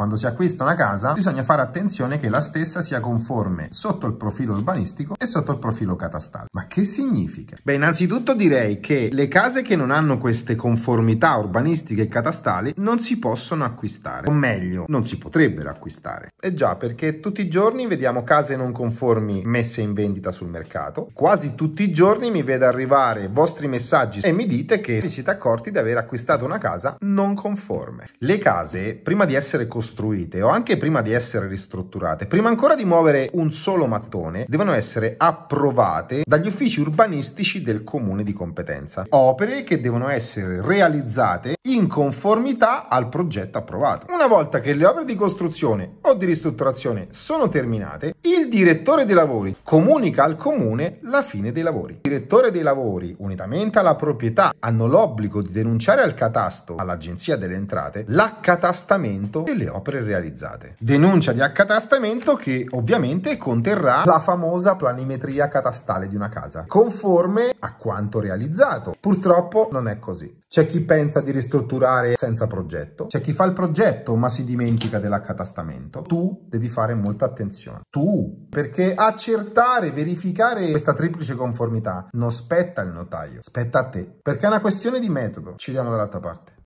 Quando si acquista una casa bisogna fare attenzione che la stessa sia conforme sotto il profilo urbanistico e sotto il profilo catastale. Ma che significa? Beh, innanzitutto direi che le case che non hanno queste conformità urbanistiche e catastali non si possono acquistare, o meglio, non si potrebbero acquistare. E già perché tutti i giorni vediamo case non conformi messe in vendita sul mercato, quasi tutti i giorni mi vedo arrivare vostri messaggi e mi dite che vi siete accorti di aver acquistato una casa non conforme. Le case, prima di essere costruite, costruite o anche prima di essere ristrutturate, prima ancora di muovere un solo mattone, devono essere approvate dagli uffici urbanistici del comune di competenza. Opere che devono essere realizzate in conformità al progetto approvato. Una volta che le opere di costruzione o di ristrutturazione sono terminate, il direttore dei lavori comunica al comune la fine dei lavori. Il direttore dei lavori, unitamente alla proprietà, hanno l'obbligo di denunciare al catasto, all'agenzia delle entrate, l'accatastamento delle opere opere realizzate. Denuncia di accatastamento che ovviamente conterrà la famosa planimetria catastale di una casa, conforme a quanto realizzato. Purtroppo non è così. C'è chi pensa di ristrutturare senza progetto, c'è chi fa il progetto ma si dimentica dell'accatastamento. Tu devi fare molta attenzione. Tu, perché accertare, verificare questa triplice conformità non spetta al notaio, spetta a te, perché è una questione di metodo. Ci vediamo dall'altra parte.